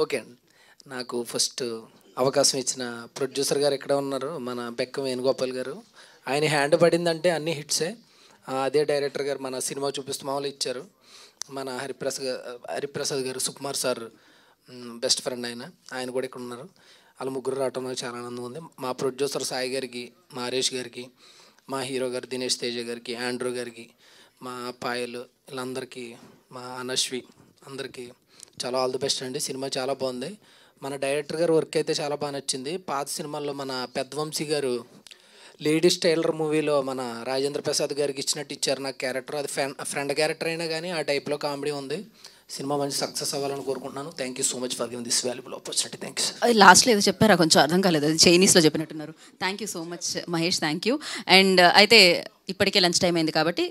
okay అండి నాకు first అవకాశం ఇచ్చిన ప్రొడ్యూసర్ గారు ఎక్కడ ఉన్నారు మన బెక్క వేణుగోపాల్ గారు ఆయన హ్యాండ్ పడిందంటే అన్ని హిట్సే అదే డైరెక్టర్ గారు మన సినిమా చూపిస్తూ మామూలు ఇచ్చారు మన హరిప్రసాద్ హరిప్రసాద్ గారు సుకుమార్ సార్ బెస్ట్ ఫ్రెండ్ ఆయన ఆయన కూడా ఇక్కడ ఉన్నారు వాళ్ళ ముగ్గురు రావటం నాకు చాలా ఆనందం ఉంది మా ప్రొడ్యూసర్ సాయి గారికి మా గారికి మా హీరో గారు దినేష్ తేజ గారికి ఆండ్రూ గారికి మా పాయలు వీళ్ళందరికీ మా అనశ్వి అందరికీ చాలా ఆల్ ది బెస్ట్ అండి సినిమా చాలా బాగుంది మన డైరెక్టర్ గారు వర్క్ అయితే చాలా బాగా నచ్చింది పాత సినిమాల్లో మన పెద్దవంశీ గారు లేడీస్ టైలర్ మూవీలో మన రాజేంద్ర ప్రసాద్ గారికి ఇచ్చినట్టు ఇచ్చారు నాకు క్యారెక్టర్ అది ఫ్రెండ్ క్యారెక్టర్ అయినా కానీ ఆ టైప్లో కామెడీ ఉంది సినిమా మంచి సక్సెస్ అవ్వాలని కోరుకుంటున్నాను thank you so much for this valuable opportunity thank you అది లాస్ట్లో ఏదో చెప్పారా కొంచెం అర్థం కాలేదు అది చైనీస్లో చెప్పినట్టున్నారు thank you so much Mahesh thank you and అయితే ఇప్పటికే లంచ్ టైం అయింది కాబట్టి